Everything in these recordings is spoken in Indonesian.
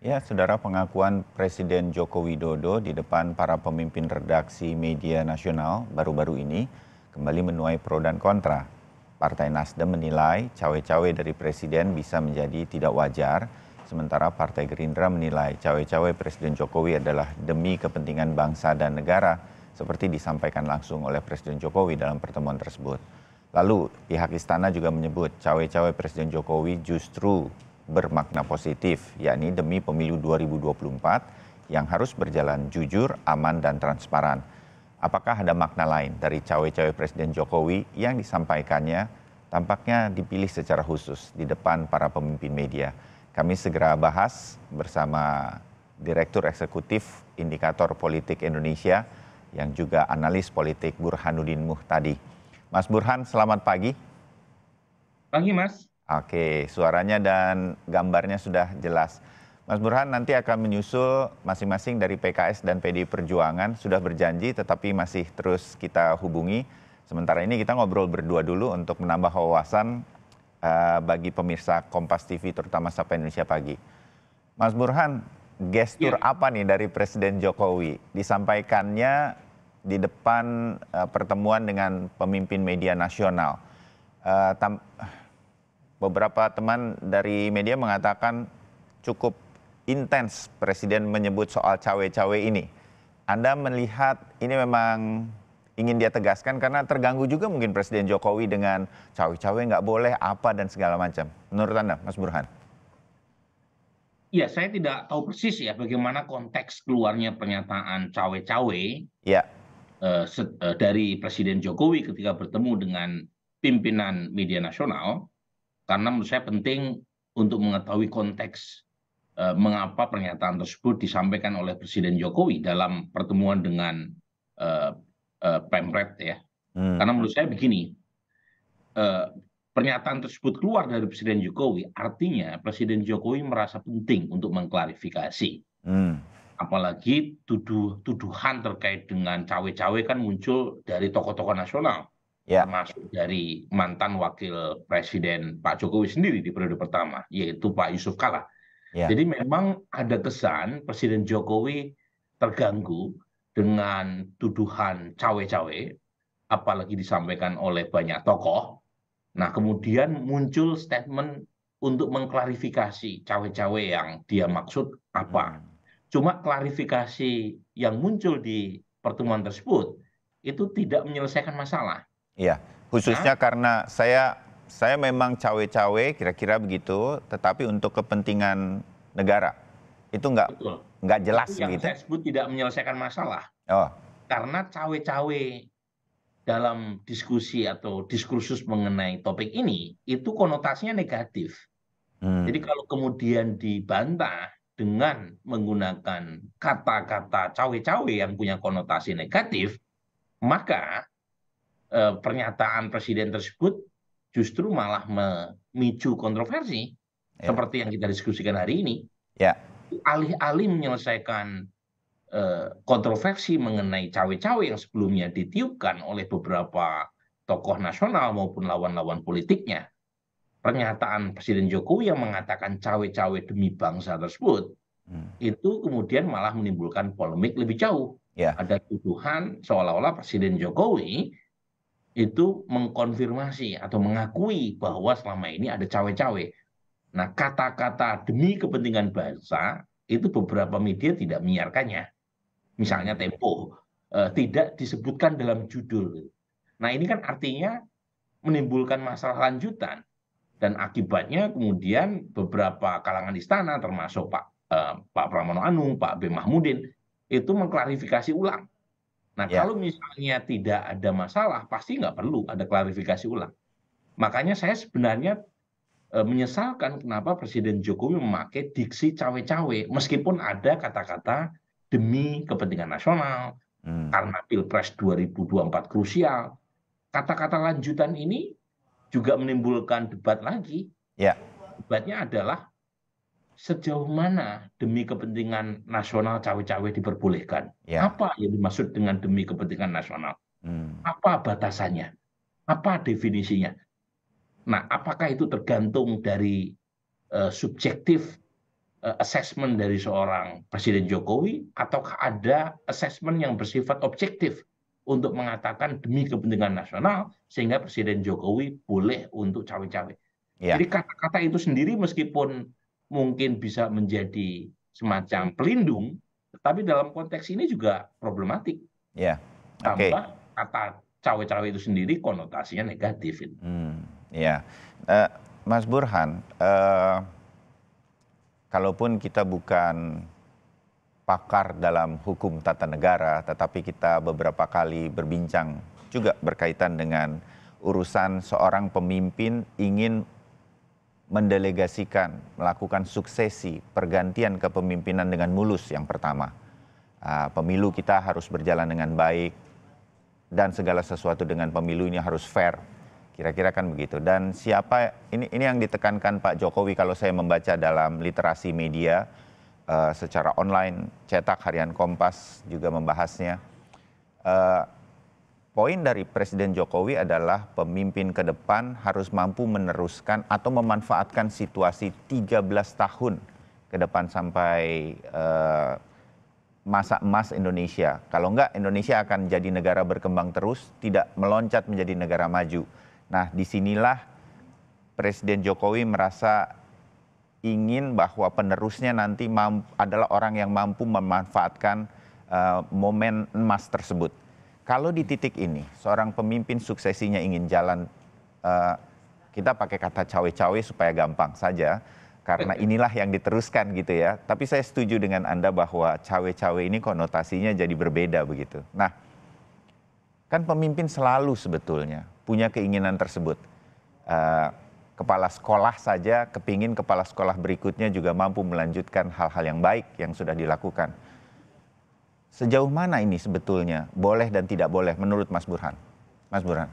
Ya, saudara pengakuan Presiden Joko Widodo di depan para pemimpin redaksi media nasional baru-baru ini kembali menuai pro dan kontra. Partai Nasdem menilai cawe-cawe dari Presiden bisa menjadi tidak wajar, sementara Partai Gerindra menilai cawe-cawe Presiden Jokowi adalah demi kepentingan bangsa dan negara, seperti disampaikan langsung oleh Presiden Jokowi dalam pertemuan tersebut. Lalu, pihak istana juga menyebut cawe-cawe Presiden Jokowi justru bermakna positif, yakni demi pemilu 2024 yang harus berjalan jujur, aman, dan transparan. Apakah ada makna lain dari cawe-cawe Presiden Jokowi yang disampaikannya tampaknya dipilih secara khusus di depan para pemimpin media? Kami segera bahas bersama Direktur Eksekutif Indikator Politik Indonesia yang juga analis politik Burhanuddin Muhtadi. Mas Burhan, selamat pagi. Pagi, Mas. Oke, suaranya dan gambarnya sudah jelas. Mas Burhan nanti akan menyusul masing-masing dari PKS dan PD Perjuangan sudah berjanji tetapi masih terus kita hubungi. Sementara ini kita ngobrol berdua dulu untuk menambah wawasan uh, bagi pemirsa Kompas TV terutama Sapa Indonesia Pagi. Mas Burhan, gestur ya. apa nih dari Presiden Jokowi disampaikannya di depan uh, pertemuan dengan pemimpin media nasional? Uh, beberapa teman dari media mengatakan cukup intens Presiden menyebut soal cawe-cawe ini. Anda melihat ini memang ingin dia tegaskan karena terganggu juga mungkin Presiden Jokowi dengan cawe-cawe nggak boleh apa dan segala macam. Menurut Anda, Mas Burhan? Ya, saya tidak tahu persis ya bagaimana konteks keluarnya pernyataan cawe-cawe ya. Uh, uh, dari Presiden Jokowi ketika bertemu dengan pimpinan media nasional karena menurut saya penting untuk mengetahui konteks eh, mengapa pernyataan tersebut disampaikan oleh Presiden Jokowi dalam pertemuan dengan eh, eh, Pemret ya. Hmm. Karena menurut saya begini, pernyataan tersebut keluar dari Presiden Jokowi artinya Presiden Jokowi merasa penting untuk mengklarifikasi. Hmm. Apalagi tuduh, tuduhan terkait dengan cawe-cawe kan muncul dari tokoh-tokoh nasional. Ya. termasuk dari mantan wakil presiden Pak Jokowi sendiri di periode pertama, yaitu Pak Yusuf Kala. Ya. Jadi memang ada kesan Presiden Jokowi terganggu dengan tuduhan cawe-cawe, apalagi disampaikan oleh banyak tokoh. Nah kemudian muncul statement untuk mengklarifikasi cawe-cawe yang dia maksud apa. Hmm. Cuma klarifikasi yang muncul di pertemuan tersebut itu tidak menyelesaikan masalah Iya, khususnya ya. karena saya saya memang cawe-cawe kira-kira begitu, tetapi untuk kepentingan negara itu nggak nggak jelas yang gitu. saya sebut tidak menyelesaikan masalah. Oh. Karena cawe-cawe dalam diskusi atau diskursus mengenai topik ini itu konotasinya negatif. Hmm. Jadi kalau kemudian dibantah dengan menggunakan kata-kata cawe-cawe yang punya konotasi negatif, maka Eh, pernyataan presiden tersebut justru malah memicu kontroversi ya. seperti yang kita diskusikan hari ini. Ya. Alih-alih menyelesaikan eh, kontroversi mengenai cawe-cawe yang sebelumnya ditiupkan oleh beberapa tokoh nasional maupun lawan-lawan politiknya, pernyataan Presiden Jokowi yang mengatakan cawe-cawe demi bangsa tersebut hmm. itu kemudian malah menimbulkan polemik lebih jauh. Ya. Ada tuduhan seolah-olah Presiden Jokowi itu mengkonfirmasi atau mengakui bahwa selama ini ada cawe-cawe. Nah, kata-kata demi kepentingan bangsa itu beberapa media tidak menyiarkannya. Misalnya Tempo eh, tidak disebutkan dalam judul. Nah, ini kan artinya menimbulkan masalah lanjutan dan akibatnya kemudian beberapa kalangan istana termasuk Pak eh, Pak Pramono Anung, Pak B Mahmudin itu mengklarifikasi ulang Nah ya. kalau misalnya tidak ada masalah, pasti nggak perlu ada klarifikasi ulang. Makanya saya sebenarnya e, menyesalkan kenapa Presiden Jokowi memakai diksi cawe-cawe, meskipun ada kata-kata demi kepentingan nasional, hmm. karena Pilpres 2024 krusial. Kata-kata lanjutan ini juga menimbulkan debat lagi. Ya. Debatnya adalah sejauh mana demi kepentingan nasional cawe-cawe diperbolehkan? Ya. Apa yang dimaksud dengan demi kepentingan nasional? Hmm. Apa batasannya? Apa definisinya? Nah, apakah itu tergantung dari uh, subjektif uh, assessment dari seorang Presiden Jokowi ataukah ada assessment yang bersifat objektif untuk mengatakan demi kepentingan nasional sehingga Presiden Jokowi boleh untuk cawe-cawe? Ya. Jadi kata-kata itu sendiri meskipun mungkin bisa menjadi semacam hmm. pelindung, tetapi dalam konteks ini juga problematik. Ya. Yeah. Okay. kata cawe-cawe itu sendiri konotasinya negatif. Hmm. Ya. Yeah. Uh, Mas Burhan, uh, kalaupun kita bukan pakar dalam hukum tata negara, tetapi kita beberapa kali berbincang juga berkaitan dengan urusan seorang pemimpin ingin mendelegasikan, melakukan suksesi, pergantian kepemimpinan dengan mulus yang pertama. Ah, pemilu kita harus berjalan dengan baik dan segala sesuatu dengan pemilu ini harus fair. Kira-kira kan begitu. Dan siapa ini ini yang ditekankan Pak Jokowi kalau saya membaca dalam literasi media eh, secara online, cetak harian Kompas juga membahasnya. Eh, poin dari Presiden Jokowi adalah pemimpin ke depan harus mampu meneruskan atau memanfaatkan situasi 13 tahun ke depan sampai uh, masa emas Indonesia. Kalau enggak Indonesia akan jadi negara berkembang terus, tidak meloncat menjadi negara maju. Nah, disinilah Presiden Jokowi merasa ingin bahwa penerusnya nanti adalah orang yang mampu memanfaatkan uh, momen emas tersebut kalau di titik ini seorang pemimpin suksesinya ingin jalan eh, kita pakai kata cawe-cawe supaya gampang saja karena inilah yang diteruskan gitu ya. Tapi saya setuju dengan Anda bahwa cawe-cawe ini konotasinya jadi berbeda begitu. Nah, kan pemimpin selalu sebetulnya punya keinginan tersebut. Uh, kepala sekolah saja kepingin kepala sekolah berikutnya juga mampu melanjutkan hal-hal yang baik yang sudah dilakukan sejauh mana ini sebetulnya boleh dan tidak boleh menurut Mas Burhan? Mas Burhan.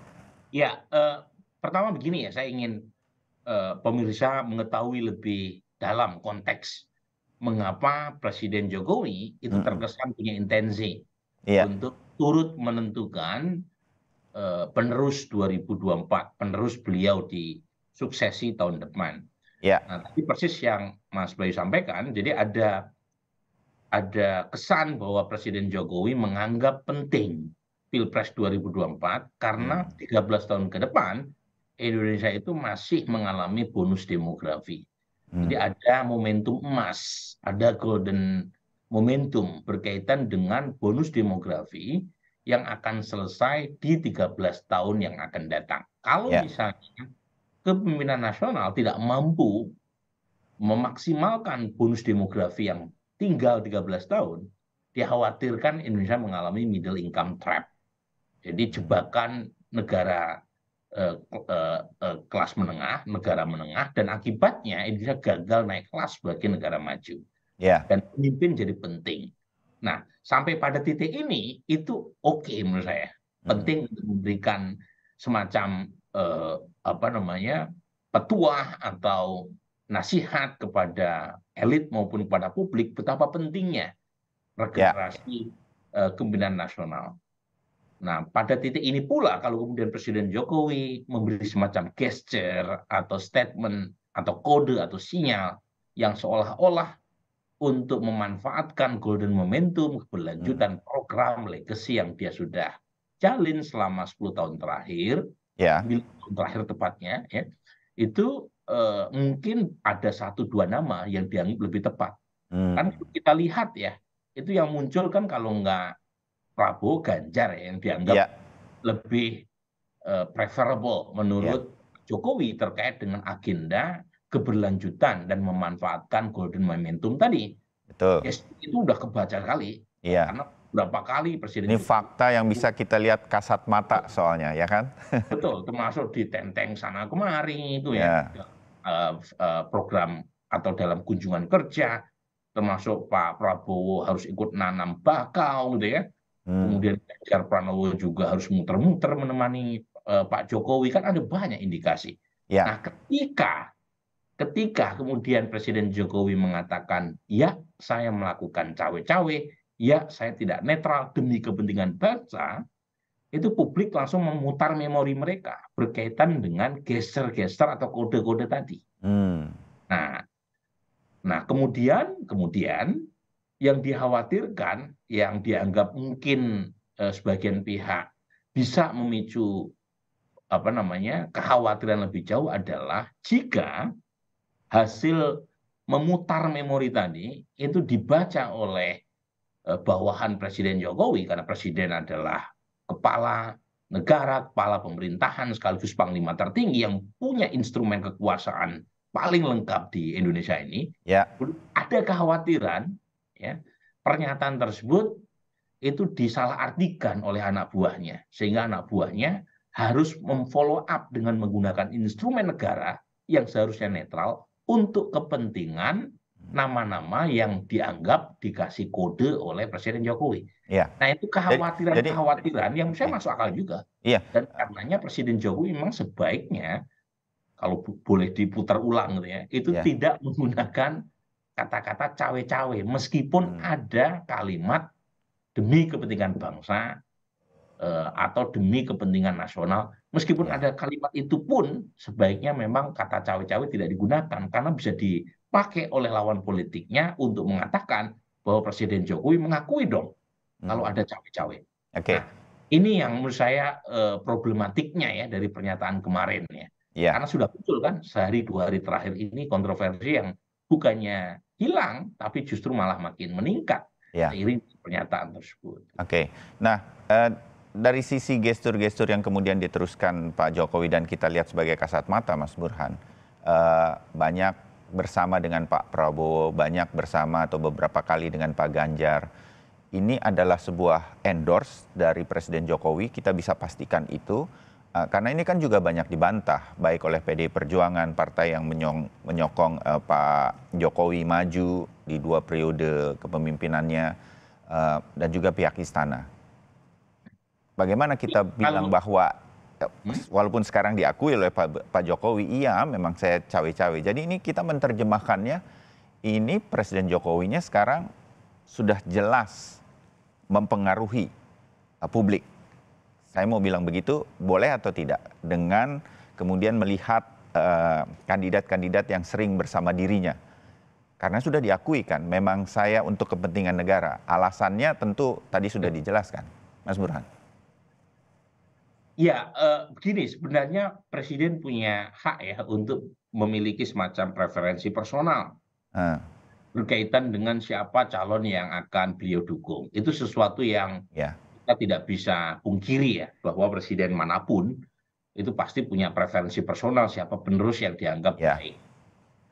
Ya, eh, pertama begini ya, saya ingin eh, pemirsa mengetahui lebih dalam konteks mengapa Presiden Jokowi itu hmm. terkesan punya intensi ya. untuk turut menentukan eh, penerus 2024, penerus beliau di suksesi tahun depan. Ya. Nah, tapi persis yang Mas Bayu sampaikan, jadi ada ada kesan bahwa Presiden Jokowi menganggap penting Pilpres 2024 karena 13 hmm. tahun ke depan Indonesia itu masih mengalami bonus demografi. Hmm. Jadi ada momentum emas, ada golden momentum berkaitan dengan bonus demografi yang akan selesai di 13 tahun yang akan datang. Kalau yeah. misalnya kepemimpinan nasional tidak mampu memaksimalkan bonus demografi yang tinggal 13 tahun, dikhawatirkan Indonesia mengalami middle income trap. Jadi jebakan negara eh, eh, eh, kelas menengah, negara menengah, dan akibatnya Indonesia gagal naik kelas sebagai negara maju. Yeah. Dan pemimpin jadi penting. Nah, sampai pada titik ini itu oke okay menurut saya. Hmm. Penting untuk memberikan semacam eh, apa namanya petuah atau nasihat kepada elit maupun kepada publik betapa pentingnya regenerasi uh, kemimpinan nasional. Nah, pada titik ini pula kalau kemudian Presiden Jokowi memberi semacam gesture atau statement atau kode atau sinyal yang seolah-olah untuk memanfaatkan golden momentum keberlanjutan hmm. program legacy yang dia sudah jalin selama 10 tahun terakhir, ya. tahun terakhir tepatnya, ya, itu Eh, mungkin ada satu dua nama yang dianggap lebih tepat. Hmm. Kan kita lihat ya, itu yang muncul kan kalau nggak Prabowo Ganjar ya, yang dianggap yeah. lebih eh, preferable menurut yeah. Jokowi terkait dengan agenda keberlanjutan dan memanfaatkan golden momentum tadi. Betul. Yes, itu udah kebaca kali. Iya. Karena berapa kali presiden ini fakta yang bisa kita lihat kasat mata soalnya ya kan betul termasuk di tenteng sana kemari itu ya, ya. Eh, eh, program atau dalam kunjungan kerja termasuk Pak Prabowo harus ikut nanam bakau gitu ya hmm. kemudian Ganjar Pranowo juga harus muter-muter menemani uh, Pak Jokowi kan ada banyak indikasi ya. nah ketika ketika kemudian Presiden Jokowi mengatakan ya saya melakukan cawe-cawe ya saya tidak netral demi kepentingan bangsa itu publik langsung memutar memori mereka berkaitan dengan geser-geser atau kode-kode tadi. Hmm. Nah, nah kemudian kemudian yang dikhawatirkan, yang dianggap mungkin eh, sebagian pihak bisa memicu apa namanya kekhawatiran lebih jauh adalah jika hasil memutar memori tadi itu dibaca oleh eh, bawahan Presiden Jokowi karena Presiden adalah kepala negara, kepala pemerintahan sekaligus panglima tertinggi yang punya instrumen kekuasaan paling lengkap di Indonesia ini, ya. ada kekhawatiran ya, pernyataan tersebut itu disalahartikan oleh anak buahnya sehingga anak buahnya harus memfollow up dengan menggunakan instrumen negara yang seharusnya netral untuk kepentingan nama-nama yang dianggap dikasih kode oleh Presiden Jokowi. Ya. Nah itu kekhawatiran-kekhawatiran yang saya iya. masuk akal juga. Ya. Dan karenanya Presiden Jokowi memang sebaiknya kalau boleh diputar ulang gitu ya, itu ya. tidak menggunakan kata-kata cawe-cawe meskipun hmm. ada kalimat demi kepentingan bangsa eh, atau demi kepentingan nasional meskipun ya. ada kalimat itu pun sebaiknya memang kata cawe-cawe tidak digunakan karena bisa di dipakai oleh lawan politiknya untuk mengatakan bahwa Presiden Jokowi mengakui dong hmm. kalau ada cawe-cawe. Okay. Nah, ini yang menurut saya eh, problematiknya ya dari pernyataan kemarin ya. Yeah. Karena sudah muncul kan sehari dua hari terakhir ini kontroversi yang bukannya hilang tapi justru malah makin meningkat yeah. seiring pernyataan tersebut. Oke, okay. nah uh, dari sisi gestur-gestur yang kemudian diteruskan Pak Jokowi dan kita lihat sebagai kasat mata, Mas Burhan, eh, banyak bersama dengan Pak Prabowo, banyak bersama atau beberapa kali dengan Pak Ganjar. Ini adalah sebuah endorse dari Presiden Jokowi, kita bisa pastikan itu. Eh, karena ini kan juga banyak dibantah, baik oleh PD Perjuangan, partai yang menyong, menyokong eh, Pak Jokowi maju di dua periode kepemimpinannya, eh, dan juga pihak istana. Bagaimana kita iya, bilang bahwa Hmm? walaupun sekarang diakui oleh Pak, Pak Jokowi, iya memang saya cawe-cawe. Jadi ini kita menerjemahkannya, ini Presiden Jokowinya sekarang sudah jelas mempengaruhi uh, publik. Saya mau bilang begitu, boleh atau tidak? Dengan kemudian melihat uh, kandidat-kandidat uh, kandidat -kandidat yang sering bersama dirinya. Karena sudah diakui kan, memang saya untuk kepentingan negara. Alasannya tentu tadi sudah ya. dijelaskan, Mas Burhan. Ya, begini eh, sebenarnya presiden punya hak ya untuk memiliki semacam preferensi personal berkaitan dengan siapa calon yang akan beliau dukung. Itu sesuatu yang yeah. kita tidak bisa pungkiri ya bahwa presiden manapun itu pasti punya preferensi personal siapa penerus yang dianggap yeah. baik.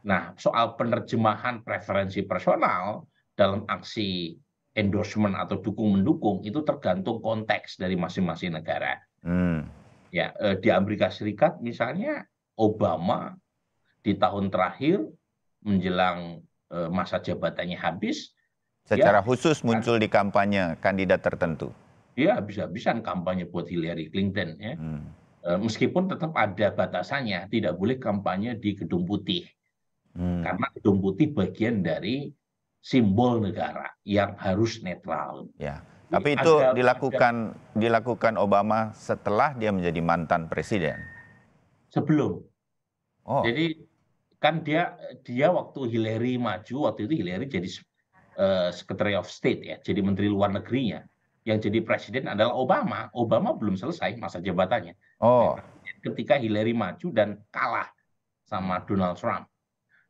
Nah, soal penerjemahan preferensi personal dalam aksi endorsement atau dukung mendukung itu tergantung konteks dari masing-masing negara. Hmm. Ya, eh, di Amerika Serikat misalnya Obama di tahun terakhir menjelang eh, masa jabatannya habis secara ya, khusus kan muncul di kampanye kandidat tertentu. Iya, habis-habisan kampanye buat Hillary Clinton ya. Hmm. Eh, meskipun tetap ada batasannya, tidak boleh kampanye di gedung putih. Hmm. Karena gedung putih bagian dari simbol negara yang harus netral. Ya tapi itu dilakukan dilakukan Obama setelah dia menjadi mantan presiden sebelum oh. jadi kan dia dia waktu Hillary maju waktu itu Hillary jadi uh, Secretary of State ya jadi menteri luar negerinya yang jadi presiden adalah Obama Obama belum selesai masa jabatannya oh ketika Hillary maju dan kalah sama Donald Trump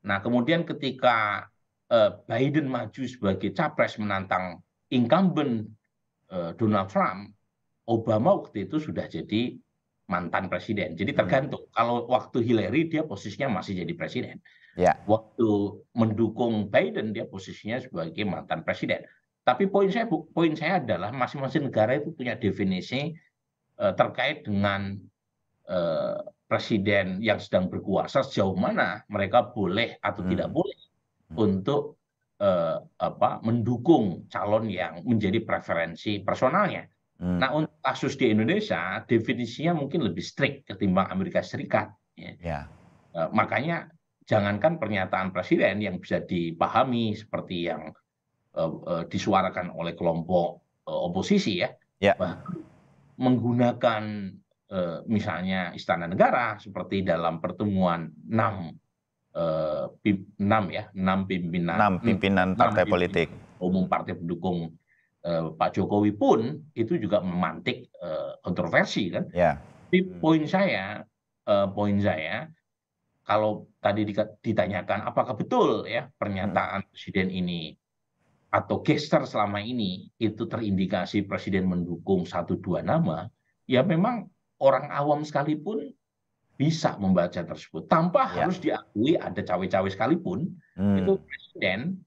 nah kemudian ketika uh, Biden maju sebagai capres menantang incumbent Eh, Donald Trump, Obama waktu itu sudah jadi mantan presiden. Jadi hmm. tergantung. Hmm. Kalau waktu Hillary dia posisinya masih jadi presiden. Ya. Waktu mendukung Biden dia posisinya sebagai mantan presiden. Tapi poin saya poin saya adalah masing-masing negara itu punya definisi uh, terkait dengan uh, presiden yang sedang berkuasa sejauh mana mereka boleh atau hmm. tidak boleh hmm. untuk eh, apa mendukung calon yang menjadi preferensi personalnya. Hmm. Nah untuk kasus di Indonesia definisinya mungkin lebih strict ketimbang Amerika Serikat. Ya. Yeah. Eh, makanya jangankan pernyataan presiden yang bisa dipahami seperti yang eh, eh, disuarakan oleh kelompok eh, oposisi ya, yeah. bah, menggunakan eh, misalnya istana negara seperti dalam pertemuan 6 Eh, enam ya enam pimpinan enam pimpinan partai 6 politik umum partai pendukung eh, Pak Jokowi pun itu juga memantik eh, kontroversi kan. Ya. Tapi poin saya eh, poin saya kalau tadi ditanyakan apakah betul ya pernyataan hmm. presiden ini atau gester selama ini itu terindikasi presiden mendukung satu dua nama ya memang orang awam sekalipun bisa membaca tersebut tanpa ya. harus diakui ada cawe-cawe sekalipun hmm. itu presiden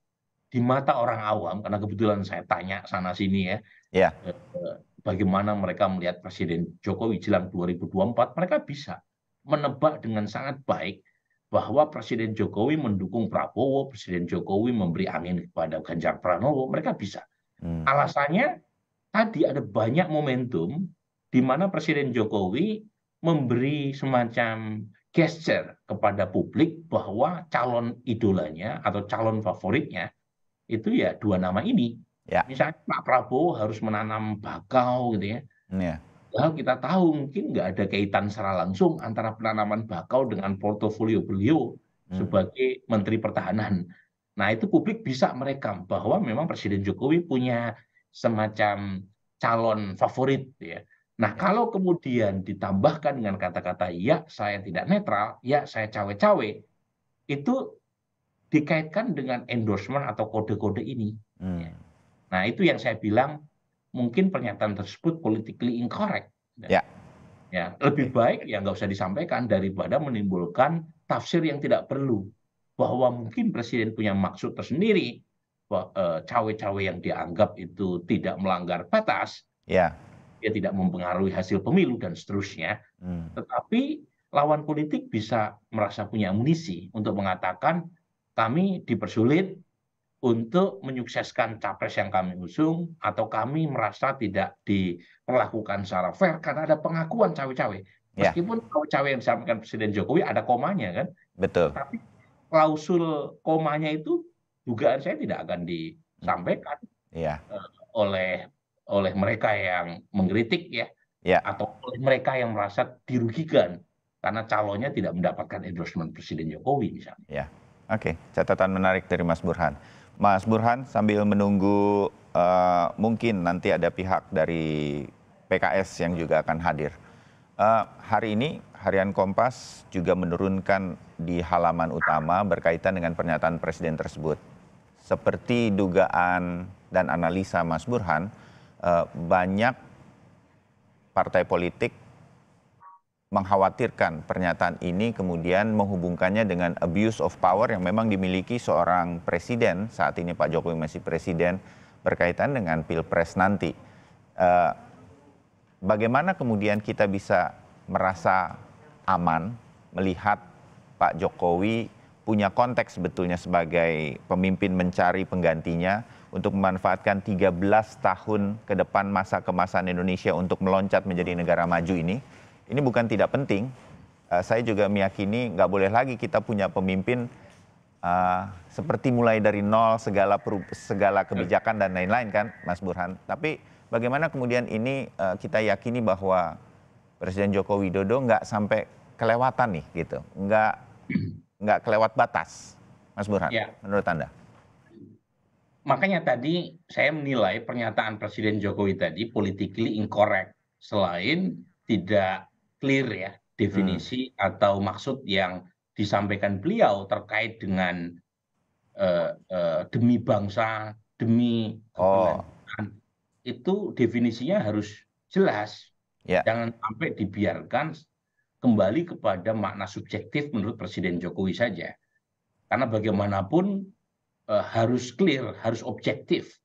di mata orang awam karena kebetulan saya tanya sana sini ya, ya. Eh, bagaimana mereka melihat presiden Jokowi jelang 2024 mereka bisa menebak dengan sangat baik bahwa Presiden Jokowi mendukung Prabowo, Presiden Jokowi memberi angin kepada Ganjar Pranowo, mereka bisa. Hmm. Alasannya tadi ada banyak momentum di mana Presiden Jokowi memberi semacam gesture kepada publik bahwa calon idolanya atau calon favoritnya itu ya dua nama ini. Ya. Misalnya Pak Prabowo harus menanam bakau gitu ya. ya. Nah, kita tahu mungkin nggak ada kaitan secara langsung antara penanaman bakau dengan portofolio beliau hmm. sebagai Menteri Pertahanan. Nah itu publik bisa merekam bahwa memang Presiden Jokowi punya semacam calon favorit ya Nah, ya. kalau kemudian ditambahkan dengan kata-kata ya saya tidak netral, ya saya cawe-cawe, itu dikaitkan dengan endorsement atau kode-kode ini. Hmm. Ya. Nah, itu yang saya bilang mungkin pernyataan tersebut politically incorrect. Ya. Ya, lebih baik yang nggak usah disampaikan daripada menimbulkan tafsir yang tidak perlu bahwa mungkin presiden punya maksud tersendiri eh, cawe-cawe yang dianggap itu tidak melanggar batas. Ya dia tidak mempengaruhi hasil pemilu dan seterusnya. Hmm. Tetapi lawan politik bisa merasa punya amunisi untuk mengatakan kami dipersulit untuk menyukseskan capres yang kami usung atau kami merasa tidak diperlakukan secara fair karena ada pengakuan cawe-cawe. Ya. Meskipun cawe-cawe yang disampaikan Presiden Jokowi ada komanya kan. Betul. Tapi klausul komanya itu dugaan saya tidak akan disampaikan ya. Eh, oleh oleh mereka yang mengkritik ya, ya. atau oleh mereka yang merasa dirugikan karena calonnya tidak mendapatkan endorsement Presiden Jokowi misalnya. Ya. Oke, okay. catatan menarik dari Mas Burhan. Mas Burhan sambil menunggu uh, mungkin nanti ada pihak dari PKS yang juga akan hadir. Uh, hari ini Harian Kompas juga menurunkan di halaman utama berkaitan dengan pernyataan Presiden tersebut. Seperti dugaan dan analisa Mas Burhan, Eh, banyak partai politik mengkhawatirkan pernyataan ini kemudian menghubungkannya dengan abuse of power yang memang dimiliki seorang presiden saat ini Pak Jokowi masih presiden berkaitan dengan pilpres nanti. Uh, bagaimana kemudian kita bisa merasa aman melihat Pak Jokowi punya konteks sebetulnya sebagai pemimpin mencari penggantinya untuk memanfaatkan 13 tahun ke depan masa kemasan Indonesia untuk meloncat menjadi negara maju ini, ini bukan tidak penting. Uh, saya juga meyakini nggak boleh lagi kita punya pemimpin uh, seperti mulai dari nol segala segala kebijakan dan lain-lain kan, Mas Burhan. Tapi bagaimana kemudian ini uh, kita yakini bahwa Presiden Joko Widodo nggak sampai kelewatan nih gitu, nggak nggak kelewat batas, Mas Burhan. Ya. Menurut anda? makanya tadi saya menilai pernyataan presiden jokowi tadi politically incorrect selain tidak clear ya definisi hmm. atau maksud yang disampaikan beliau terkait dengan uh, uh, demi bangsa demi oh. itu definisinya harus jelas yeah. jangan sampai dibiarkan kembali kepada makna subjektif menurut Presiden Jokowi saja karena bagaimanapun Eh, harus clear, harus objektif.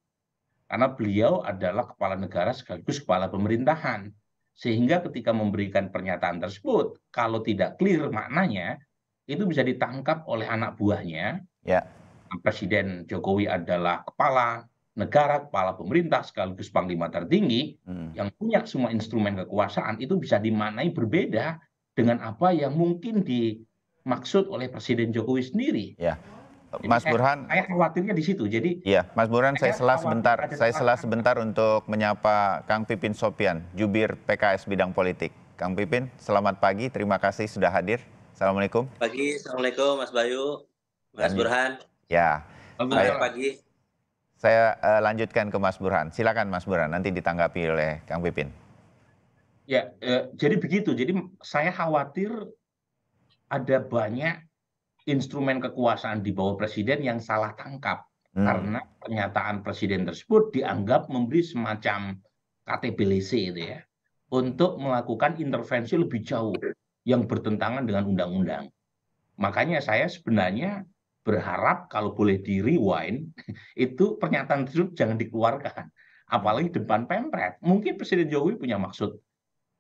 Karena beliau adalah kepala negara sekaligus kepala pemerintahan. Sehingga ketika memberikan pernyataan tersebut, kalau tidak clear maknanya, itu bisa ditangkap oleh anak buahnya. Ya. Nah, Presiden Jokowi adalah kepala negara, kepala pemerintah sekaligus panglima tertinggi hmm. yang punya semua instrumen kekuasaan itu bisa dimaknai berbeda dengan apa yang mungkin dimaksud oleh Presiden Jokowi sendiri. Ya. Mas Burhan, saya khawatirnya di situ. Jadi, Iya, Mas Burhan, saya selas sebentar, saya selas sebentar untuk menyapa Kang Pipin Sopian, jubir PKS bidang politik. Kang Pipin, selamat pagi, terima kasih sudah hadir. Assalamualaikum. Pagi, assalamualaikum, Mas Bayu, Mas Burhan. Ya, selamat pagi. Saya uh, lanjutkan ke Mas Burhan. Silakan Mas Burhan, nanti ditanggapi oleh Kang Pipin. Ya, eh, jadi begitu. Jadi saya khawatir ada banyak instrumen kekuasaan di bawah presiden yang salah tangkap hmm. karena pernyataan presiden tersebut dianggap memberi semacam KTBLC itu ya untuk melakukan intervensi lebih jauh yang bertentangan dengan undang-undang. Makanya saya sebenarnya berharap kalau boleh di rewind itu pernyataan tersebut jangan dikeluarkan apalagi depan pemret. Mungkin Presiden Jokowi punya maksud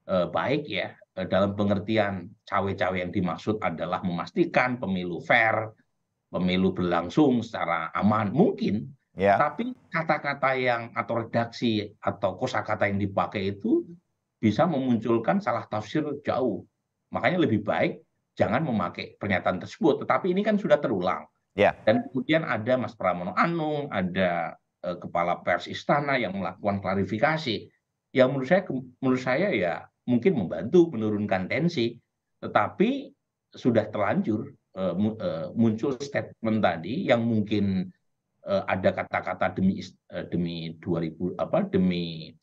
Eh, baik ya eh, dalam pengertian cawe-cawe yang dimaksud adalah memastikan pemilu fair, pemilu berlangsung secara aman mungkin. ya. Tapi kata-kata yang atau redaksi atau kosakata yang dipakai itu bisa memunculkan salah tafsir jauh. Makanya lebih baik jangan memakai pernyataan tersebut. Tetapi ini kan sudah terulang. Ya. Dan kemudian ada Mas Pramono Anung, ada eh, kepala pers istana yang melakukan klarifikasi. Yang menurut saya menurut saya ya mungkin membantu menurunkan tensi tetapi sudah terlanjur eh, eh, muncul statement tadi yang mungkin eh, ada kata-kata demi demi 2000 apa demi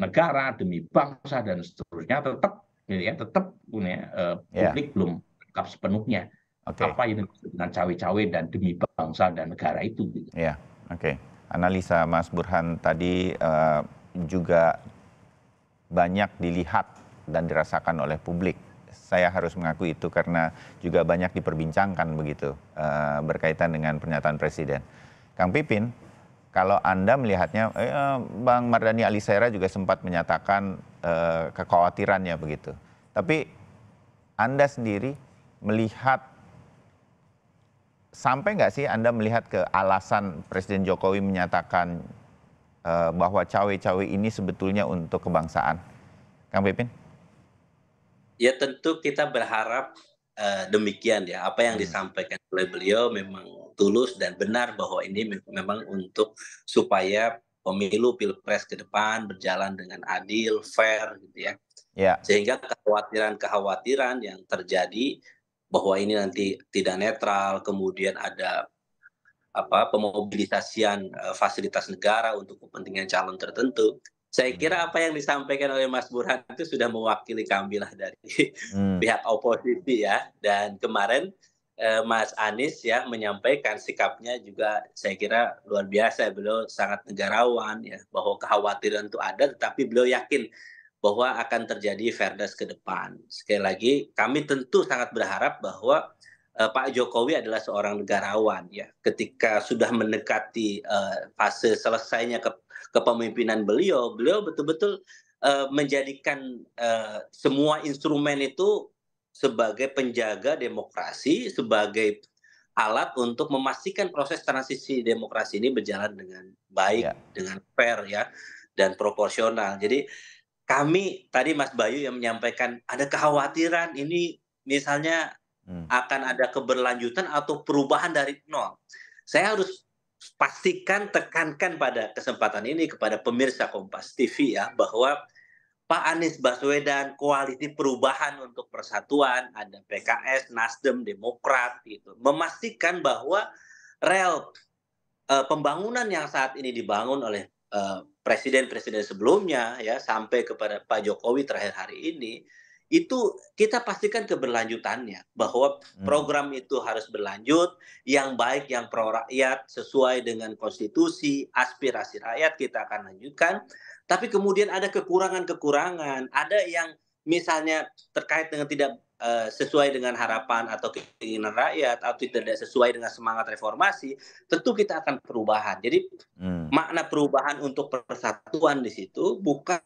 negara demi bangsa dan seterusnya tetap gitu ya tetap punya ya. publik yeah. belum lengkap sepenuhnya okay. apa yang dengan cawe-cawe dan demi bangsa dan negara itu gitu. Ya, yeah. oke. Okay. Analisa Mas Burhan tadi uh, juga banyak dilihat dan dirasakan oleh publik. Saya harus mengakui itu karena juga banyak diperbincangkan begitu eh, berkaitan dengan pernyataan Presiden. Kang Pipin, kalau Anda melihatnya, eh, Bang Mardhani Alisera juga sempat menyatakan eh, kekhawatirannya begitu. Tapi Anda sendiri melihat, sampai nggak sih Anda melihat ke alasan Presiden Jokowi menyatakan uh, bahwa cawe-cawe ini sebetulnya untuk kebangsaan? Kang Pipin? Ya tentu kita berharap uh, demikian ya. Apa yang hmm. disampaikan oleh beliau memang tulus dan benar bahwa ini memang untuk supaya pemilu pilpres ke depan berjalan dengan adil, fair gitu ya. Yeah. Sehingga kekhawatiran-kekhawatiran yang terjadi bahwa ini nanti tidak netral, kemudian ada apa pemobilisasian uh, fasilitas negara untuk kepentingan calon tertentu. Saya kira hmm. apa yang disampaikan oleh Mas Burhan itu sudah mewakili kami lah dari hmm. pihak oposisi ya. Dan kemarin eh, Mas Anies ya menyampaikan sikapnya juga saya kira luar biasa. Beliau sangat negarawan ya bahwa kekhawatiran itu ada, tetapi beliau yakin bahwa akan terjadi fairness ke depan. Sekali lagi kami tentu sangat berharap bahwa Eh, Pak Jokowi adalah seorang negarawan ya. Ketika sudah mendekati uh, fase selesainya ke, kepemimpinan beliau, beliau betul-betul uh, menjadikan uh, semua instrumen itu sebagai penjaga demokrasi, sebagai alat untuk memastikan proses transisi demokrasi ini berjalan dengan baik, ya. dengan fair ya dan proporsional. Jadi kami tadi Mas Bayu yang menyampaikan ada kekhawatiran ini misalnya Hmm. akan ada keberlanjutan atau perubahan dari nol. Saya harus pastikan tekankan pada kesempatan ini kepada pemirsa Kompas TV ya bahwa Pak Anies Baswedan koalisi perubahan untuk persatuan ada PKS, Nasdem, Demokrat itu memastikan bahwa rel e, pembangunan yang saat ini dibangun oleh eh, presiden-presiden sebelumnya ya sampai kepada Pak Jokowi terakhir hari ini itu kita pastikan keberlanjutannya bahwa hmm. program itu harus berlanjut yang baik yang pro rakyat sesuai dengan konstitusi aspirasi rakyat kita akan lanjutkan tapi kemudian ada kekurangan-kekurangan ada yang misalnya terkait dengan tidak uh, sesuai dengan harapan atau keinginan rakyat atau tidak sesuai dengan semangat reformasi tentu kita akan perubahan jadi hmm. makna perubahan untuk persatuan di situ bukan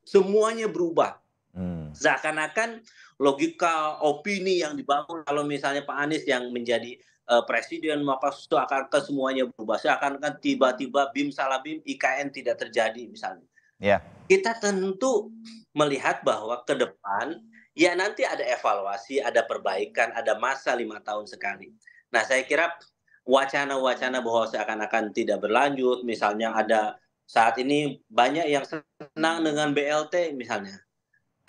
semuanya berubah Hmm. Seakan-akan logika opini yang dibangun kalau misalnya Pak Anies yang menjadi uh, presiden maka itu akan semuanya berubah, seakan-akan tiba-tiba BIM salah BIM IKN tidak terjadi misalnya. Yeah. Kita tentu melihat bahwa ke depan ya nanti ada evaluasi, ada perbaikan, ada masa lima tahun sekali. Nah saya kira wacana-wacana bahwa seakan-akan tidak berlanjut, misalnya ada saat ini banyak yang senang dengan BLT misalnya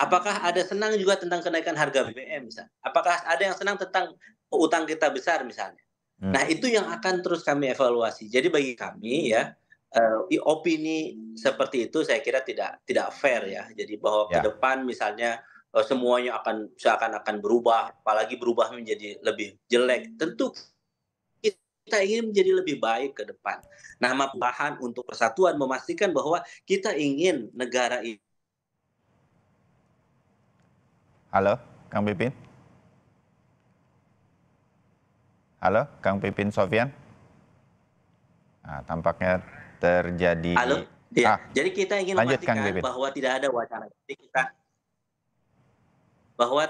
Apakah ada senang juga tentang kenaikan harga BBM misalnya? Apakah ada yang senang tentang utang kita besar misalnya? Hmm. Nah itu yang akan terus kami evaluasi. Jadi bagi kami ya uh, opini seperti itu saya kira tidak tidak fair ya. Jadi bahwa ya. ke depan misalnya uh, semuanya akan seakan-akan berubah, apalagi berubah menjadi lebih jelek. Tentu kita ingin menjadi lebih baik ke depan. Nah, bahan untuk persatuan memastikan bahwa kita ingin negara ini Halo, Kang Pipin? Halo, Kang Pipin Sofian? Nah, tampaknya terjadi. Halo, ya. ah, jadi kita ingin lanjut, memastikan bahwa tidak ada wacana. Jadi kita bahwa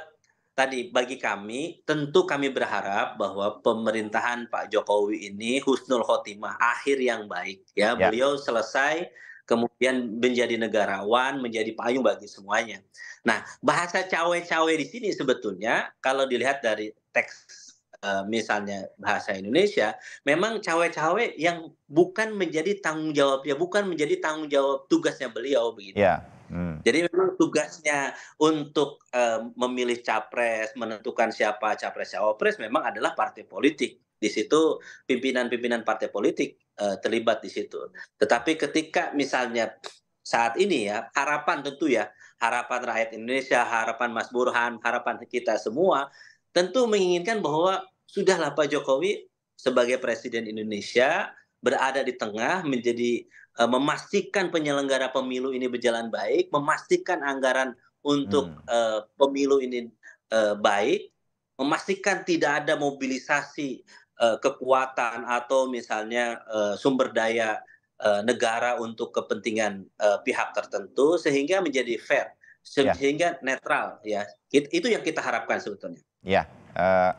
tadi bagi kami tentu kami berharap bahwa pemerintahan Pak Jokowi ini husnul khotimah akhir yang baik ya. ya. Beliau selesai kemudian menjadi negarawan, menjadi payung bagi semuanya. Nah, bahasa cawe-cawe di sini sebetulnya kalau dilihat dari teks eh, misalnya bahasa Indonesia, memang cawe-cawe yang bukan menjadi tanggung jawabnya, bukan menjadi tanggung jawab tugasnya beliau begitu. Yeah. Hmm. Jadi memang tugasnya untuk uh, memilih capres, menentukan siapa capres cawapres memang adalah partai politik. Di situ pimpinan-pimpinan partai politik uh, terlibat di situ. Tetapi ketika misalnya saat ini ya harapan tentu ya harapan rakyat Indonesia, harapan Mas Burhan, harapan kita semua tentu menginginkan bahwa sudahlah Pak Jokowi sebagai presiden Indonesia berada di tengah menjadi uh, memastikan penyelenggara pemilu ini berjalan baik, memastikan anggaran untuk hmm. uh, pemilu ini uh, baik, memastikan tidak ada mobilisasi Eh, kekuatan atau misalnya eh, sumber daya eh, negara untuk kepentingan pihak tertentu sehingga menjadi fair ya. sehingga ya. netral ya itu yang kita harapkan sebetulnya ya uh,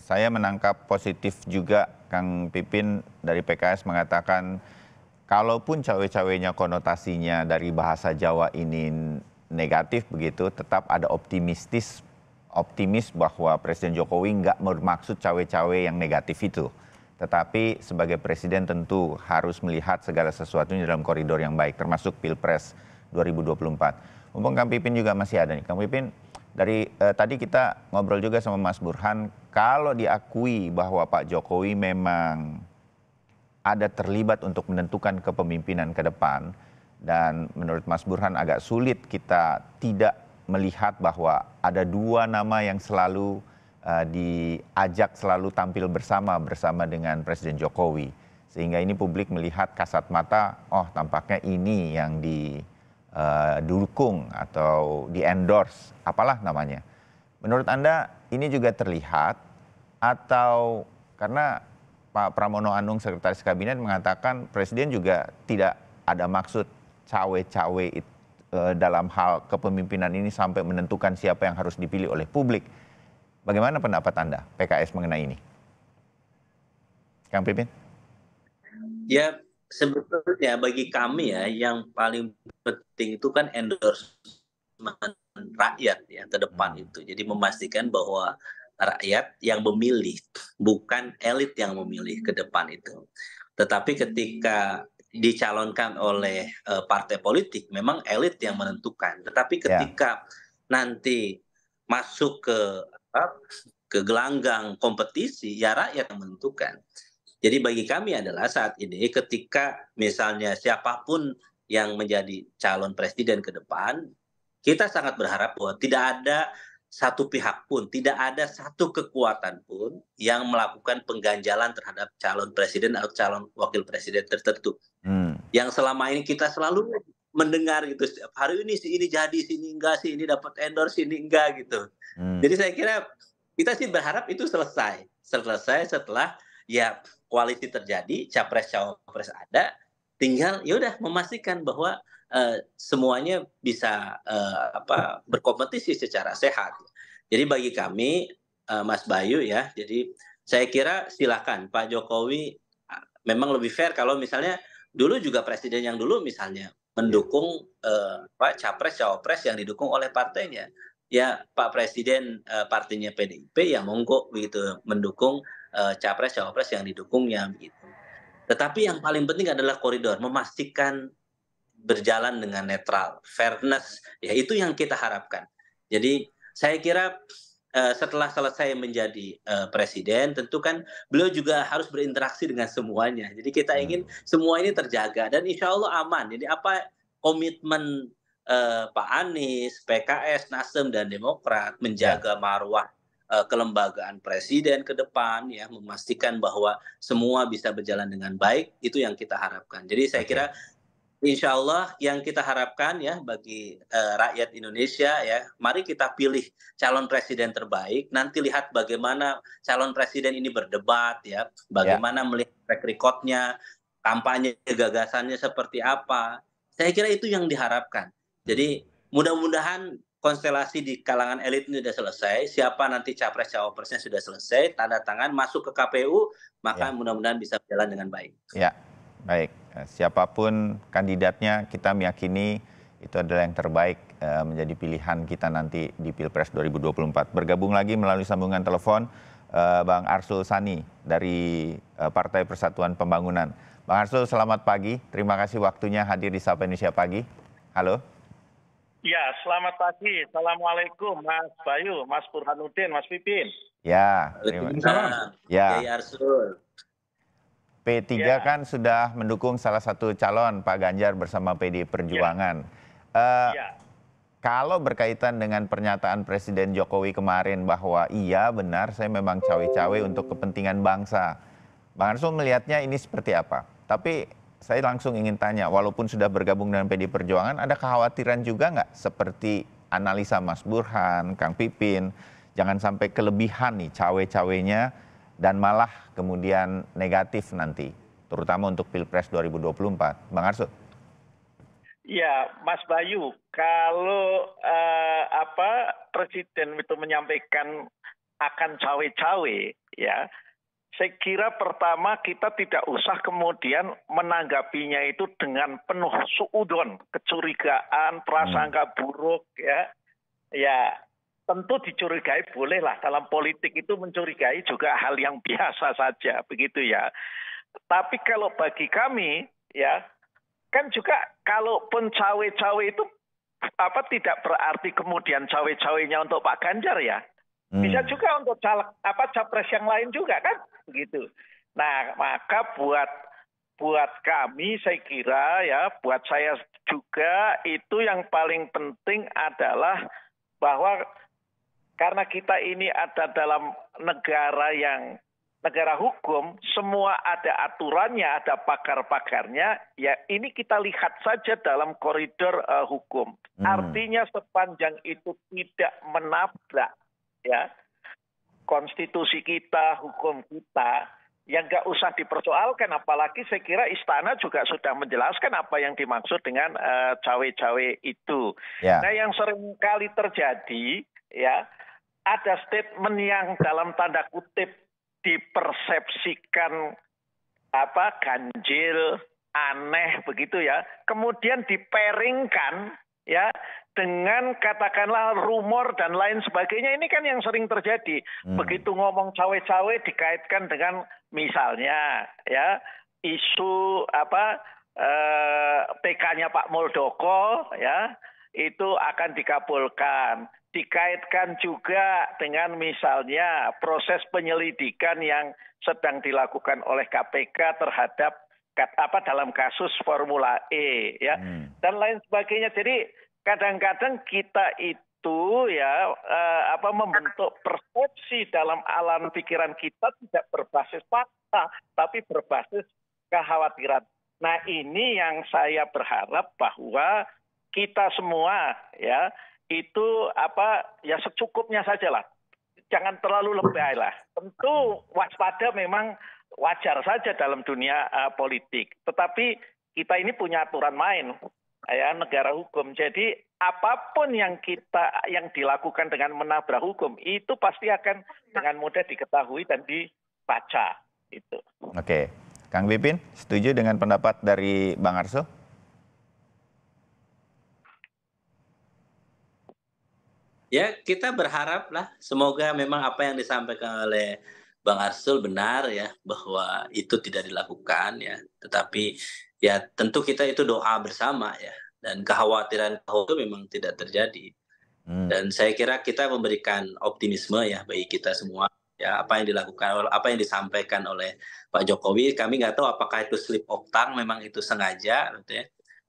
saya menangkap positif juga Kang Pipin dari PKS mengatakan kalaupun cawe-cawenya konotasinya dari bahasa Jawa ini negatif begitu tetap ada optimistis optimis bahwa Presiden Jokowi nggak bermaksud cawe-cawe yang negatif itu. Tetapi sebagai presiden tentu harus melihat segala sesuatunya dalam koridor yang baik, termasuk Pilpres 2024. Mumpung Kang Pipin juga masih ada nih. Kang Pipin, dari eh, tadi kita ngobrol juga sama Mas Burhan, kalau diakui bahwa Pak Jokowi memang ada terlibat untuk menentukan kepemimpinan ke depan, dan menurut Mas Burhan agak sulit kita tidak melihat bahwa ada dua nama yang selalu eh, diajak selalu tampil bersama bersama dengan Presiden Jokowi sehingga ini publik melihat kasat mata oh tampaknya ini yang eh, didukung atau di endorse apalah namanya menurut anda ini juga terlihat atau karena Pak Pramono Anung Sekretaris Kabinet mengatakan Presiden juga tidak ada maksud cawe-cawe itu Eh, dalam hal kepemimpinan ini sampai menentukan siapa yang harus dipilih oleh publik. Bagaimana pendapat Anda PKS mengenai ini? Kang Pipin? Ya, sebetulnya bagi kami ya yang paling penting itu kan endorsement rakyat ya ke depan hmm. itu. Jadi memastikan bahwa rakyat yang memilih, bukan elit yang memilih ke depan itu. Tetapi ketika dicalonkan oleh uh, partai politik memang elit yang menentukan. Tetapi ya. ketika yeah. nanti masuk ke apa, ke gelanggang kompetisi ya rakyat yang menentukan. Jadi bagi kami adalah saat ini ketika misalnya siapapun yang menjadi calon presiden ke depan, kita sangat berharap bahwa tidak ada satu pihak pun, tidak ada satu kekuatan pun yang melakukan pengganjalan terhadap calon presiden atau calon wakil presiden tertentu. Hmm. Yang selama ini kita selalu mendengar gitu setiap hari ini sih ini jadi, sini ini enggak, sih ini dapat endorse, ini enggak gitu. Hmm. Jadi saya kira kita sih berharap itu selesai, selesai setelah ya koalisi terjadi, capres cawapres ada, tinggal ya udah memastikan bahwa uh, semuanya bisa uh, apa berkompetisi secara sehat. Jadi bagi kami uh, Mas Bayu ya, jadi saya kira silakan Pak Jokowi ah, memang lebih fair kalau misalnya dulu juga presiden yang dulu misalnya mendukung uh, Pak Capres Cawapres yang didukung oleh partainya. Ya Pak Presiden uh, partinya PDIP ya monggo begitu mendukung uh, Capres Cawapres yang didukungnya begitu. Tetapi yang paling penting adalah koridor, memastikan berjalan dengan netral, fairness, ya itu yang kita harapkan. Jadi saya kira uh, setelah selesai menjadi uh, presiden, tentu kan beliau juga harus berinteraksi dengan semuanya. Jadi kita hmm. ingin semua ini terjaga dan insya Allah aman. Jadi apa komitmen uh, Pak Anies, PKS, Nasdem dan Demokrat menjaga ya. marwah uh, kelembagaan presiden ke depan ya memastikan bahwa semua bisa berjalan dengan baik itu yang kita harapkan. Jadi saya okay. kira Insya Allah yang kita harapkan ya bagi uh, rakyat Indonesia ya, mari kita pilih calon presiden terbaik. Nanti lihat bagaimana calon presiden ini berdebat ya, bagaimana yeah. melihat track recordnya, kampanye gagasannya seperti apa. Saya kira itu yang diharapkan. Jadi hmm. mudah-mudahan konstelasi di kalangan elit ini sudah selesai, siapa nanti capres cawapresnya sudah selesai, tanda tangan masuk ke KPU, maka ya. mudah-mudahan bisa berjalan dengan baik. Ya, baik. Eh, siapapun kandidatnya, kita meyakini itu adalah yang terbaik eh, menjadi pilihan kita nanti di Pilpres 2024. Bergabung lagi melalui sambungan telepon eh, Bang Arsul Sani dari Partai Persatuan Pembangunan. Bang Arsul, selamat pagi. Terima kasih waktunya hadir di Sapa Indonesia Pagi. Halo. Ya, selamat pagi. Assalamualaikum Mas Bayu, Mas Burhanuddin, Mas Pipin. Ya, terima kasih. Ya. Arsul. P3 ya. kan sudah mendukung salah satu calon Pak Ganjar bersama PD Perjuangan. Ya. Uh, ya. Kalau berkaitan dengan pernyataan Presiden Jokowi kemarin bahwa iya benar saya memang cawe-cawe untuk kepentingan bangsa. Bang Arsul melihatnya ini seperti apa? Tapi saya langsung ingin tanya, walaupun sudah bergabung dengan PD Perjuangan, ada kekhawatiran juga nggak seperti analisa Mas Burhan, Kang Pipin, jangan sampai kelebihan nih cawe-cawenya dan malah kemudian negatif nanti, terutama untuk Pilpres 2024. Bang Arsul. Ya, Mas Bayu, kalau uh, apa Presiden itu menyampaikan akan cawe-cawe, ya saya kira pertama kita tidak usah kemudian menanggapinya itu dengan penuh suudon, kecurigaan, prasangka hmm. buruk ya. Ya, tentu dicurigai bolehlah dalam politik itu mencurigai juga hal yang biasa saja begitu ya. Tapi kalau bagi kami ya kan juga kalau cawe-cawe itu apa tidak berarti kemudian cawe-cawenya untuk Pak Ganjar ya. Bisa hmm. juga untuk caleg apa capres yang lain juga kan? gitu. Nah, maka buat buat kami saya kira ya, buat saya juga itu yang paling penting adalah bahwa karena kita ini ada dalam negara yang negara hukum, semua ada aturannya, ada pakar-pakarnya. Ya, ini kita lihat saja dalam koridor uh, hukum. Hmm. Artinya sepanjang itu tidak menabrak ya konstitusi kita, hukum kita, yang nggak usah dipersoalkan. Apalagi saya kira istana juga sudah menjelaskan apa yang dimaksud dengan eh, cawe-cawe uh, itu. Ya. Nah, yang sering kali terjadi, ya ada statement yang dalam tanda kutip dipersepsikan apa ganjil, aneh begitu ya. Kemudian diperingkan ya dengan katakanlah rumor dan lain sebagainya ini kan yang sering terjadi. Hmm. Begitu ngomong cawe-cawe dikaitkan dengan misalnya ya isu apa eh, PK-nya Pak Muldoko ya itu akan dikabulkan. Dikaitkan juga dengan misalnya proses penyelidikan yang sedang dilakukan oleh KPK terhadap apa dalam kasus Formula E ya hmm. dan lain sebagainya. Jadi kadang-kadang kita itu ya eh, apa membentuk persepsi dalam alam pikiran kita tidak berbasis fakta tapi berbasis kekhawatiran. Nah, ini yang saya berharap bahwa kita semua ya itu apa ya secukupnya saja lah, Jangan terlalu lebay lah. Tentu waspada memang wajar saja dalam dunia uh, politik. Tetapi kita ini punya aturan main ya negara hukum. Jadi apapun yang kita yang dilakukan dengan menabrak hukum itu pasti akan dengan mudah diketahui dan dibaca itu. Oke. Kang Bipin, setuju dengan pendapat dari Bang Arsul? ya kita berharaplah semoga memang apa yang disampaikan oleh Bang Arsul benar ya bahwa itu tidak dilakukan ya tetapi ya tentu kita itu doa bersama ya dan kekhawatiran itu memang tidak terjadi hmm. dan saya kira kita memberikan optimisme ya bagi kita semua ya apa yang dilakukan apa yang disampaikan oleh Pak Jokowi kami nggak tahu apakah itu slip of tongue memang itu sengaja gitu ya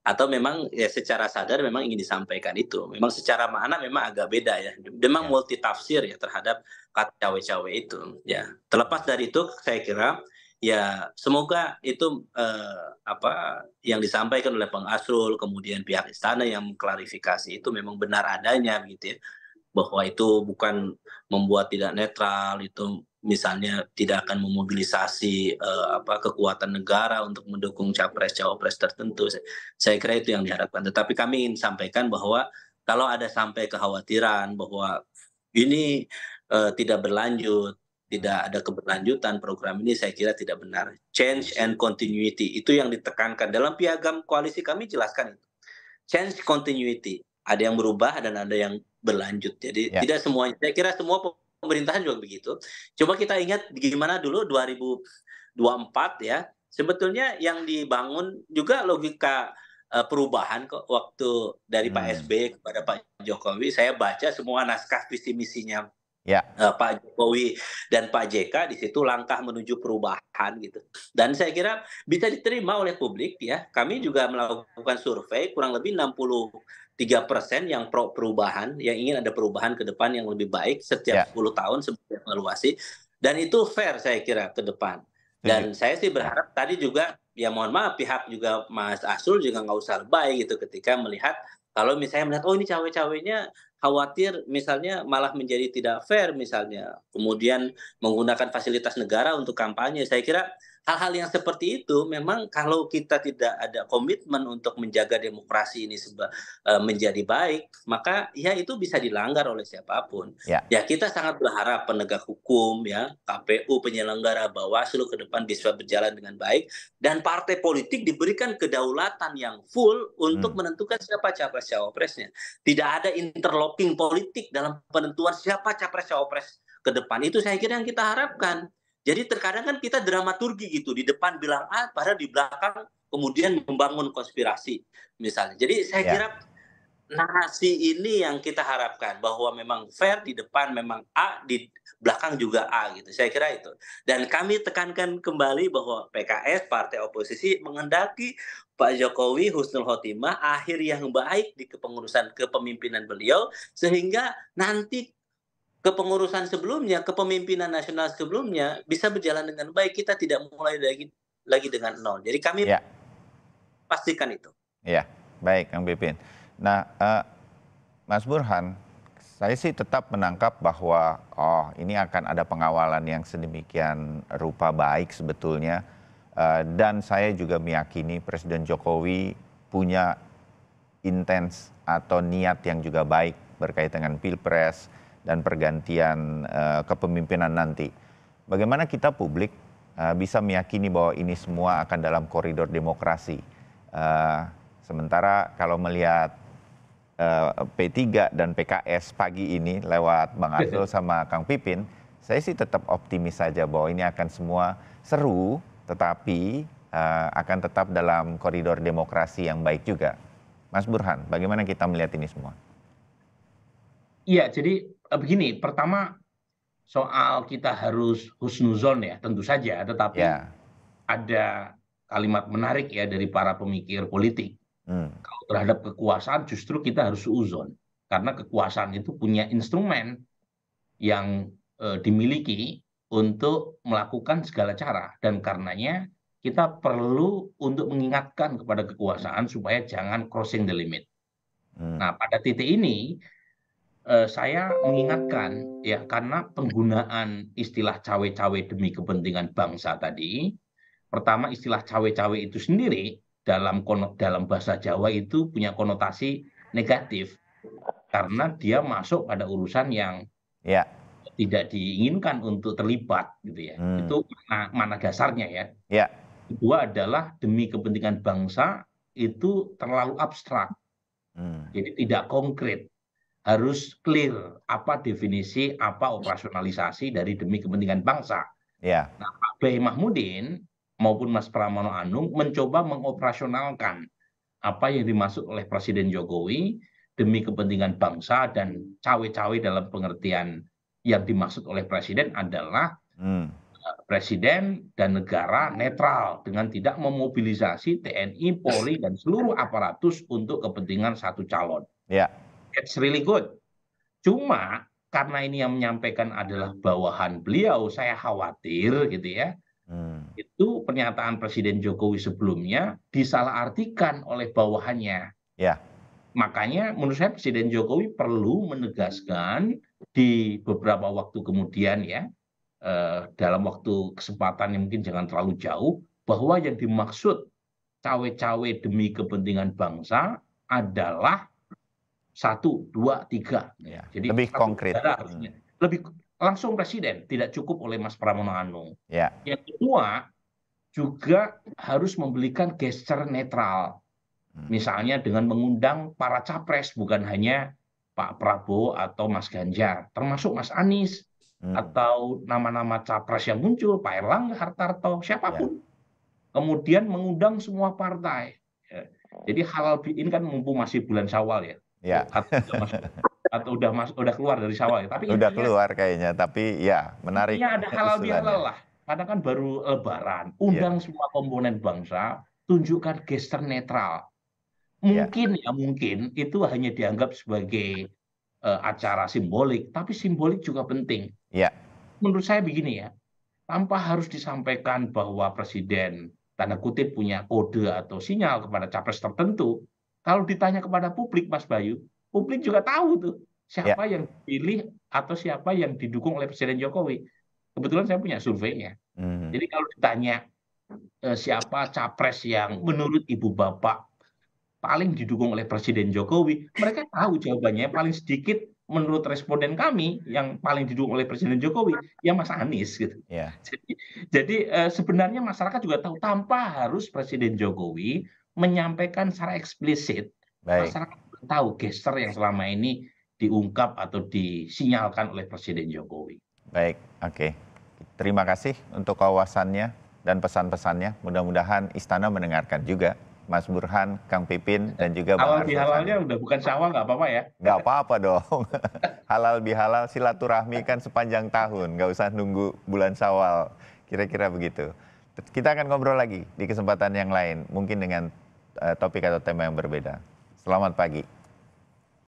atau memang ya secara sadar memang ingin disampaikan itu memang secara makna memang agak beda ya memang ya. tafsir ya terhadap kata cawe-cawe itu ya terlepas dari itu saya kira ya semoga itu eh, apa yang disampaikan oleh Bang Asrul kemudian pihak istana yang mengklarifikasi itu memang benar adanya gitu ya bahwa itu bukan membuat tidak netral itu misalnya tidak akan memobilisasi eh, apa kekuatan negara untuk mendukung capres cawapres tertentu saya, kira itu yang diharapkan tetapi kami ingin sampaikan bahwa kalau ada sampai kekhawatiran bahwa ini eh, tidak berlanjut tidak ada keberlanjutan program ini saya kira tidak benar. Change and continuity itu yang ditekankan dalam piagam koalisi kami jelaskan itu. Change continuity ada yang berubah dan ada yang berlanjut. Jadi ya. tidak semuanya. Saya kira semua pemerintahan juga begitu. Coba kita ingat gimana dulu 2024 ya. Sebetulnya yang dibangun juga logika eh, perubahan kok waktu dari hmm. Pak SBY kepada Pak Jokowi saya baca semua naskah visi misinya Ya. Eh, Pak Jokowi dan Pak JK di situ langkah menuju perubahan gitu. Dan saya kira bisa diterima oleh publik ya. Kami juga melakukan survei kurang lebih 63 persen yang pro perubahan, yang ingin ada perubahan ke depan yang lebih baik setiap yeah. Ya. 10 tahun sebagai evaluasi. Dan itu fair saya kira ke depan. Dan saya sih berharap tadi juga ya mohon maaf pihak juga Mas Asul juga nggak usah lebay gitu ketika melihat kalau misalnya melihat, oh ini cawe-cawenya khawatir misalnya malah menjadi tidak fair misalnya. Kemudian menggunakan fasilitas negara untuk kampanye. Saya kira hal-hal yang seperti itu memang kalau kita tidak ada komitmen untuk menjaga demokrasi ini seba, uh, menjadi baik maka ya itu bisa dilanggar oleh siapapun ya. ya kita sangat berharap penegak hukum ya KPU penyelenggara Bawaslu ke depan bisa berjalan dengan baik dan partai politik diberikan kedaulatan yang full untuk hmm. menentukan siapa capres cawapresnya tidak ada interlocking politik dalam penentuan siapa capres cawapres ke depan itu saya kira yang kita harapkan jadi terkadang kan kita dramaturgi gitu di depan bilang A, padahal di belakang kemudian membangun konspirasi misalnya. Jadi saya yeah. kira narasi ini yang kita harapkan bahwa memang fair di depan memang A di belakang juga A gitu. Saya kira itu. Dan kami tekankan kembali bahwa PKS partai oposisi menghendaki Pak Jokowi husnul khotimah akhir yang baik di kepengurusan kepemimpinan beliau sehingga nanti kepengurusan sebelumnya, kepemimpinan nasional sebelumnya bisa berjalan dengan baik. Kita tidak mulai lagi lagi dengan nol. Jadi kami ya. pastikan itu. Iya, baik, Kang Pipin. Nah, uh, Mas Burhan, saya sih tetap menangkap bahwa oh ini akan ada pengawalan yang sedemikian rupa baik sebetulnya. Uh, dan saya juga meyakini Presiden Jokowi punya intens atau niat yang juga baik berkaitan dengan pilpres, dan pergantian eh, kepemimpinan nanti. Bagaimana kita publik eh, bisa meyakini bahwa ini semua akan dalam koridor demokrasi. Eh, sementara kalau melihat P3 dan PKS pagi ini lewat Bang Azul iya, iya. sama Kang Pipin, saya sih tetap optimis saja bahwa ini akan semua seru, tetapi akan tetap dalam koridor demokrasi yang baik juga. Mas Burhan, bagaimana kita melihat ini semua? Iya, jadi Eh, begini, pertama soal kita harus husnuzon ya, tentu saja, tetapi yeah. ada kalimat menarik ya dari para pemikir politik. Hmm. Kalau terhadap kekuasaan justru kita harus uzon karena kekuasaan itu punya instrumen yang e, dimiliki untuk melakukan segala cara dan karenanya kita perlu untuk mengingatkan kepada kekuasaan supaya jangan crossing the limit. Hmm. Nah, pada titik ini Eh, saya mengingatkan ya karena penggunaan istilah cawe-cawe demi kepentingan bangsa tadi pertama istilah cawe-cawe itu sendiri dalam dalam bahasa Jawa itu punya konotasi negatif karena dia masuk pada urusan yang ya. tidak diinginkan untuk terlibat gitu ya hmm. itu mana, mana dasarnya ya. ya kedua adalah demi kepentingan bangsa itu terlalu abstrak hmm. jadi tidak konkret harus clear apa definisi, apa operasionalisasi dari demi kepentingan bangsa. Ya. Nah, Pak B. Mahmudin maupun Mas Pramono Anung mencoba mengoperasionalkan apa yang dimaksud oleh Presiden Jokowi demi kepentingan bangsa dan cawe-cawe dalam pengertian yang dimaksud oleh Presiden adalah hmm. Eh, Presiden dan negara netral dengan tidak memobilisasi TNI, Polri, dan seluruh aparatus untuk kepentingan satu calon. Yeah it's really good. Cuma karena ini yang menyampaikan adalah bawahan beliau, saya khawatir gitu ya. Hmm. Itu pernyataan Presiden Jokowi sebelumnya disalahartikan oleh bawahannya. Ya. Makanya menurut saya Presiden Jokowi perlu menegaskan di beberapa waktu kemudian ya eh, dalam waktu kesempatan yang mungkin jangan terlalu jauh bahwa yang dimaksud cawe-cawe demi kepentingan bangsa adalah satu, dua, tiga. Ya, Jadi lebih konkret. Harusnya. Lebih langsung presiden, tidak cukup oleh Mas Pramono Anung. Ya. Yang kedua juga harus membelikan gesture netral, hmm. misalnya dengan mengundang para capres bukan hanya Pak Prabowo atau Mas Ganjar, termasuk Mas Anies hmm. atau nama-nama capres yang muncul, Pak Erlangga Hartarto, siapapun. Ya. Kemudian mengundang semua partai. Ya. Jadi halal biin kan mumpung masih bulan Syawal ya. Ya. Atau udah mas, udah keluar dari sawah ya. Tapi udah keluar kayaknya, tapi ya menarik. Iya ada halal bihalal lah. Karena kan baru lebaran, undang ya. semua komponen bangsa, tunjukkan gesture netral. Mungkin ya. ya mungkin itu hanya dianggap sebagai uh, acara simbolik, tapi simbolik juga penting. Ya. Menurut saya begini ya, tanpa harus disampaikan bahwa presiden tanda kutip punya kode atau sinyal kepada capres tertentu, kalau ditanya kepada publik, Mas Bayu, publik juga tahu tuh siapa ya. yang pilih atau siapa yang didukung oleh Presiden Jokowi. Kebetulan saya punya surveinya. Hmm. Jadi kalau ditanya eh, siapa capres yang menurut ibu bapak paling didukung oleh Presiden Jokowi, mereka tahu jawabannya paling sedikit menurut responden kami yang paling didukung oleh Presiden Jokowi ya Mas Anies gitu. Yeah. Jadi, jadi eh, sebenarnya masyarakat juga tahu tanpa harus Presiden Jokowi menyampaikan secara eksplisit Baik. masyarakat tahu gester yang selama ini diungkap atau disinyalkan oleh Presiden Jokowi. Baik, oke. Okay. Terima kasih untuk kawasannya dan pesan-pesannya. Mudah-mudahan istana mendengarkan juga. Mas Burhan, Kang Pipin, dan juga Halal Bang bihalalnya udah bukan sawah, nggak apa-apa ya? Nggak apa-apa dong. Halal bihalal silaturahmi kan sepanjang tahun. Nggak usah nunggu bulan sawal. Kira-kira begitu. Kita akan ngobrol lagi di kesempatan yang lain. Mungkin dengan Eh, topik atau tema yang berbeda. Selamat pagi.